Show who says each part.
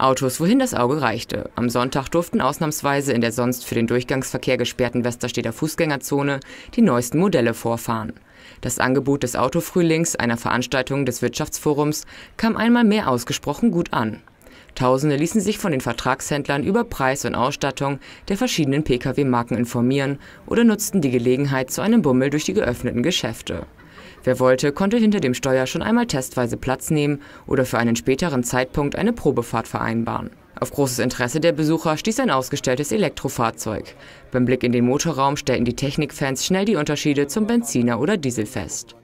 Speaker 1: Autos, wohin das Auge reichte. Am Sonntag durften ausnahmsweise in der sonst für den Durchgangsverkehr gesperrten Westerstedter Fußgängerzone die neuesten Modelle vorfahren. Das Angebot des Autofrühlings, einer Veranstaltung des Wirtschaftsforums, kam einmal mehr ausgesprochen gut an. Tausende ließen sich von den Vertragshändlern über Preis und Ausstattung der verschiedenen Pkw-Marken informieren oder nutzten die Gelegenheit zu einem Bummel durch die geöffneten Geschäfte. Wer wollte, konnte hinter dem Steuer schon einmal testweise Platz nehmen oder für einen späteren Zeitpunkt eine Probefahrt vereinbaren. Auf großes Interesse der Besucher stieß ein ausgestelltes Elektrofahrzeug. Beim Blick in den Motorraum stellten die Technikfans schnell die Unterschiede zum Benziner oder Diesel fest.